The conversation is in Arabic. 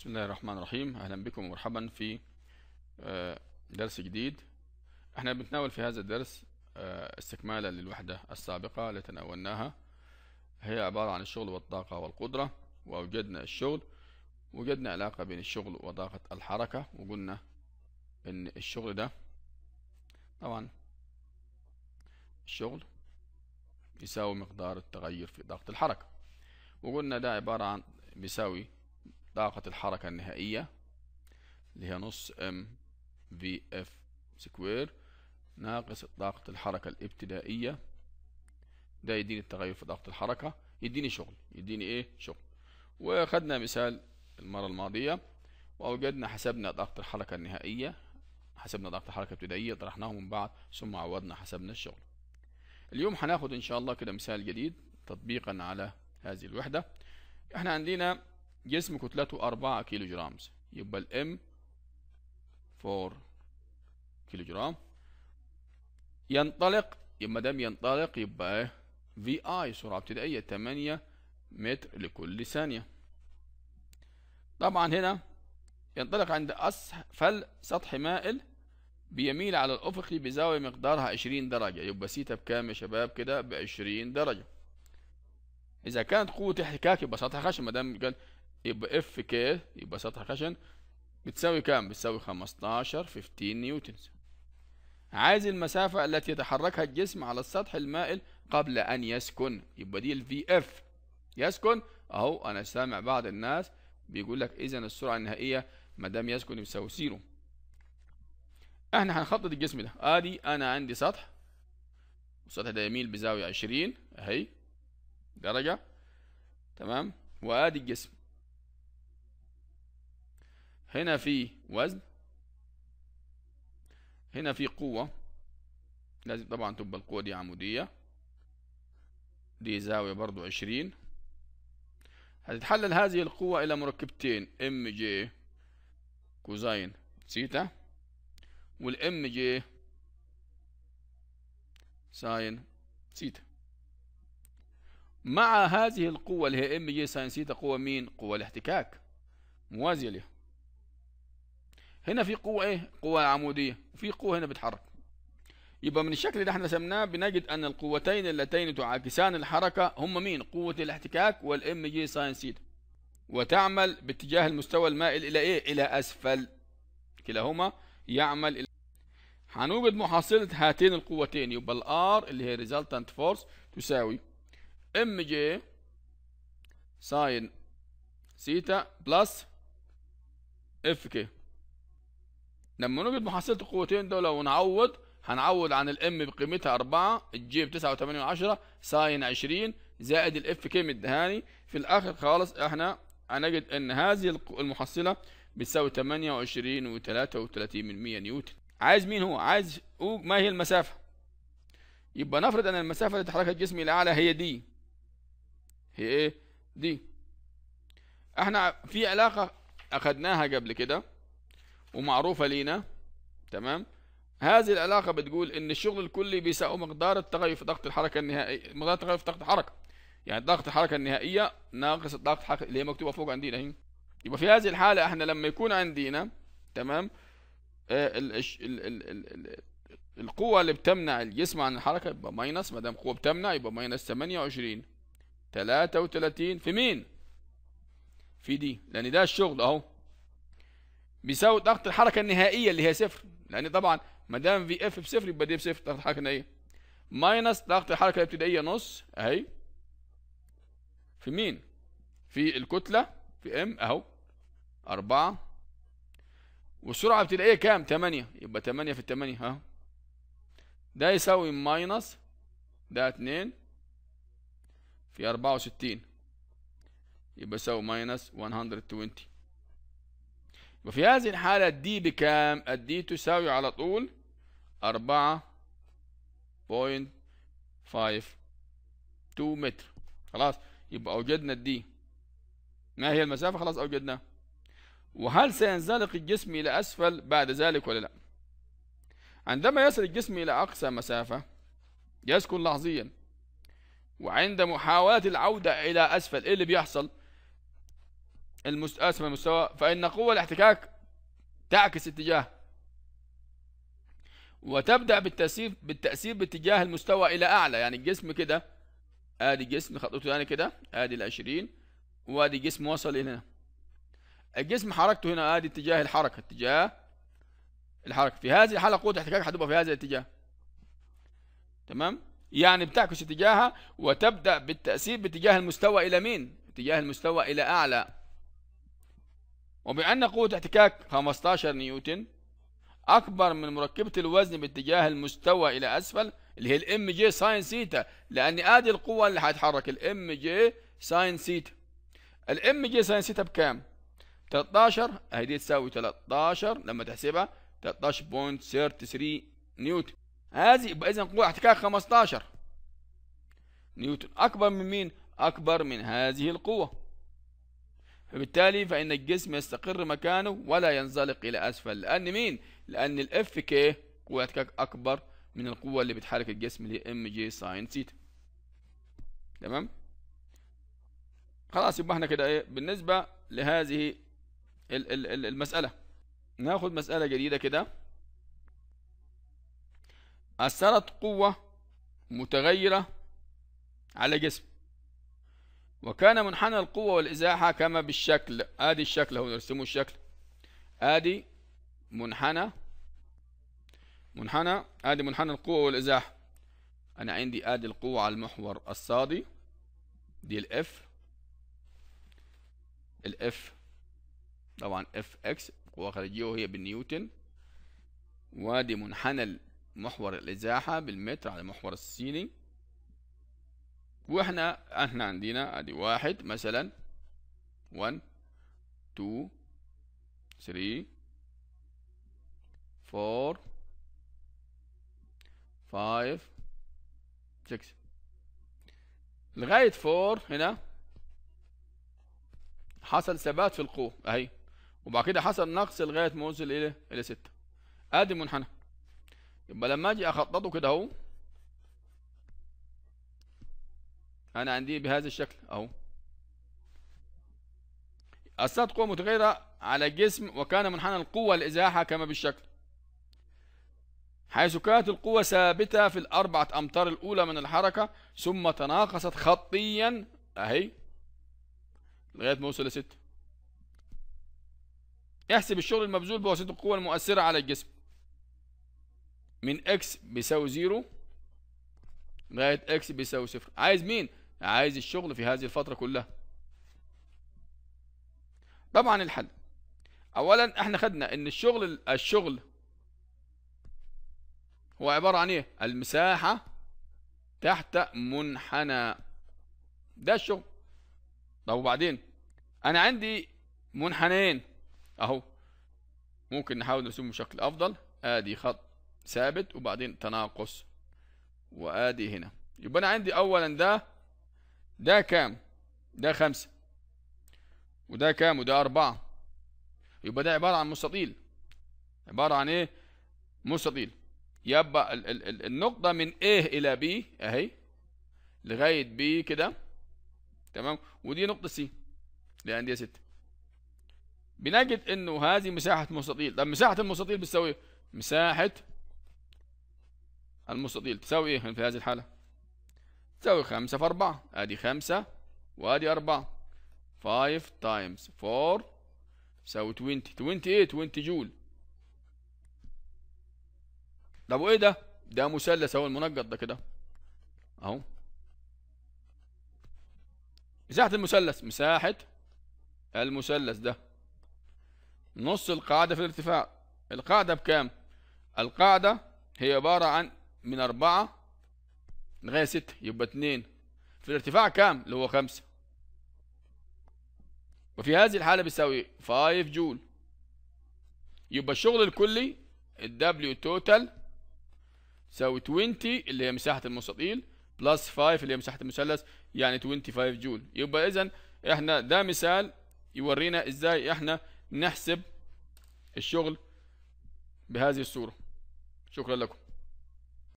بسم الله الرحمن الرحيم اهلا بكم ومرحبا في آه، درس جديد احنا بنتناول في هذا الدرس آه، استكمالا للوحدة السابقة التي تناولناها هي عبارة عن الشغل والطاقة والقدرة واوجدنا الشغل وجدنا علاقة بين الشغل وطاقة الحركة وقلنا ان الشغل ده طبعا الشغل يساوي مقدار التغير في طاقه الحركة وقلنا ده عبارة عن بيساوي طاقة الحركة النهائية اللي هي نص ام في اف سكوير ناقص طاقة الحركة الابتدائية ده يديني التغير في طاقة الحركة يديني شغل يديني ايه شغل وخدنا مثال المرة الماضية وأوجدنا حسبنا طاقة الحركة النهائية حسبنا طاقة الحركة الابتدائية طرحناهم من بعض ثم عوضنا حسبنا الشغل اليوم هناخد إن شاء الله كده مثال جديد تطبيقا على هذه الوحدة احنا عندنا جسم كتلته 4 كيلو جرام يبقى الام 4 كيلو جرام ينطلق يبقى دام ينطلق يبقى ايه في اي سرعه ابتدائيه 8 متر لكل ثانيه طبعا هنا ينطلق عند أسفل سطح مائل بيميل على الأفقي بزاوية مقدارها 20 درجة يبقى سيتا بكام يا شباب كده ب 20 درجة إذا كانت قوة احتكاك يبقى سطح خشب ما دام قال يبقى اف كي يبقى سطح خشن بتساوي كام بتساوي 15 15 نيوتن عايز المسافة التي يتحركها الجسم على السطح المائل قبل أن يسكن يبقى دي الفي اف يسكن أهو أنا سامع بعض الناس بيقول لك إذا السرعة النهائية ما دام يسكن بتساوي زيرو احنا هنخطط الجسم ده ادي انا عندي سطح السطح ده يميل بزاوية 20 اهي درجة تمام وادي الجسم هنا في وزن هنا في قوة لازم طبعا تبقى القوة دي عمودية دي زاوية برضو عشرين هتتحلل هذه القوة إلى مركبتين ام جي كوزين سيتا والام جي ساين سيتا مع هذه القوة اللي هي ام جي ساين سيتا قوة مين؟ قوة الاحتكاك موازية لها هنا في قوة ايه قوة عمودية وفي قوة هنا بتحرك يبقى من الشكل اللي احنا رسمناه بنجد ان القوتين اللتين تعاكسان الحركة هم مين قوة الاحتكاك والام جي ساين سيتا وتعمل باتجاه المستوى المائل الى ايه الى اسفل كلاهما يعمل الى هنوجد محصلة هاتين القوتين يبقى الار اللي هي resultant force تساوي ام جي ساين سيتا بلس اف كي لما نوجد محصلة القوتين دول ونعوض هنعوض عن الام بقيمتها 4 الجي ب 9 و8 و10 ساين 20 زائد الاف كي مدهاني في الاخر خالص احنا هنجد ان هذه المحصلة بتساوي 28 و 33 من 100 نيوتن عايز مين هو عايز ما هي المسافة يبقى نفرض ان المسافة اللي تحركها الجسم الاعلى هي دي هي ايه دي احنا في علاقة اخدناها قبل كده ومعروفة لينا تمام هذه العلاقة بتقول ان الشغل الكلي بيساوي مقدار التغير في ضغط الحركة النهائية مقدار التغير في ضغط الحركة يعني ضغط الحركة النهائية ناقص الضغط الحركة اللي هي مكتوبة فوق عندنا اهي يبقى في هذه الحالة احنا لما يكون عندنا تمام آه ال ال ال ال القوة اللي بتمنع الجسم عن الحركة يبقى ماينس ما دام قوة بتمنع يبقى ماينس 28 33 في مين؟ في دي لأن ده الشغل أهو بيساوي ضغط الحركه النهائيه اللي هي صفر لان طبعا ما دام في اف بصفر يبقى دي بصفر ضغط الحركه النهائيه ماينس ضغط الحركه الابتدائيه نص اهي في مين في الكتله في ام اهو أربعة. والسرعه الابتدائيه كام 8 يبقى 8 في 8 ها ده يساوي ماينس ده 2 في 64 يبقى يساوي ماينس 120 وفي هذه الحالة الدي بكام الدي تساوي على طول 4.52 متر خلاص يبقى أوجدنا الدي ما هي المسافة خلاص أوجدناها وهل سينزلق الجسم إلى أسفل بعد ذلك ولا لا عندما يصل الجسم إلى أقصى مسافة يسكن لحظيا وعند محاولة العودة إلى أسفل إيه اللي بيحصل المست... آه، اسف المستوى فإن قوة الاحتكاك تعكس اتجاه وتبدأ بالتاثير بالتاثير باتجاه المستوى إلى أعلى يعني الجسم كده آدي جسم خطوته يعني كده آدي 20 وآدي جسم وصل إلى هنا الجسم حركته هنا آدي اتجاه الحركة اتجاه الحركة في هذه الحالة قوة الاحتكاك هتبقى في هذا الاتجاه تمام يعني بتعكس اتجاهها وتبدأ بالتاثير باتجاه المستوى إلى مين اتجاه المستوى إلى أعلى وبأن قوة احتكاك 15 نيوتن أكبر من مركبة الوزن باتجاه المستوى إلى أسفل اللي هي الام جي ساين سيتا لأن هذه القوة اللي هتحرك الام جي ساين سيتا الام جي ساين سيتا بكام؟ 13 اهي دي تساوي 13 لما تحسبها 13.33 نيوتن هذه يبقى إذا قوة احتكاك 15 نيوتن أكبر من مين؟ أكبر من هذه القوة فبالتالي فإن الجسم يستقر مكانه ولا ينزلق إلى أسفل لأن مين؟ لأن الاف كي قوة أكبر من القوة اللي بتحرك الجسم اللي هي ام جي ساين سيتا تمام؟ خلاص يبقى احنا كده ايه بالنسبة لهذه المسألة ناخد مسألة جديدة كده أثرت قوة متغيرة على جسم وكان منحنى القوة والإزاحة كما بالشكل آدي الشكل هو نرسمه الشكل آدي منحنى منحنى آدي منحنى القوة والإزاحة أنا عندي آدي القوة على المحور الصادي دي الإف الإف طبعا إف إكس قوة خارجية وهي بالنيوتن وادي منحنى محور الإزاحة بالمتر على محور السيلينج واحنا احنا عندنا ادي واحد مثلا 1 2 3 4 5 6 لغاية 4 هنا حصل ثبات في القوة اهي وبعد كده حصل نقص لغاية ما وصل الى الى 6 ادي منحنى يبقى لما اجي اخططه كده اهو انا عندي بهذا الشكل اهو أثرت قوة متغيرة على الجسم وكان منحنى القوة الإزاحة كما بالشكل حيث كانت القوة ثابتة في الأربعة أمتار الأولى من الحركة ثم تناقصت خطيا أهي لغاية ما وصل لستة احسب الشغل المبذول بواسطة القوة المؤثرة على الجسم من اكس بيساوي زيرو لغاية اكس بيساوي صفر عايز مين؟ عايز الشغل في هذه الفترة كلها طبعا الحل اولا احنا خدنا ان الشغل الشغل هو عبارة عن ايه المساحة تحت منحنى ده الشغل طب وبعدين انا عندي منحنيين اهو ممكن نحاول نرسمه بشكل افضل ادي خط ثابت وبعدين تناقص وادي هنا يبقى انا عندي اولا ده ده كام ده خمسة وده كام وده أربعة يبقى ده عبارة عن مستطيل عبارة عن إيه مستطيل يبقى ال ال ال النقطة من إيه إلى بي أهي لغاية بي كده تمام ودي نقطة سي لأن دي ستة بنجد إنه هذه مساحة مستطيل طب مساحة المستطيل بتساوي إيه؟ مساحة المستطيل تساوي إيه في هذه الحالة تساوي 5 في 4 أدي 5 وأدي 4 5 تايمز 4 تساوي 20 20 ايه 20 جول طب وايه ده ده مثلث اهو المنجط ده كده اهو مساحة المثلث مساحة المثلث ده نص القاعدة في الارتفاع القاعدة بكام القاعدة هي عبارة عن من 4 لغايه 6 يبقى 2 في الارتفاع كام اللي هو 5 وفي هذه الحاله بيساوي 5 جول يبقى الشغل الكلي الدبليو توتال تساوي 20 اللي هي مساحه المستطيل بلس 5 اللي هي مساحه المثلث يعني 25 جول يبقى اذا احنا ده مثال يورينا ازاي احنا نحسب الشغل بهذه الصوره شكرا لكم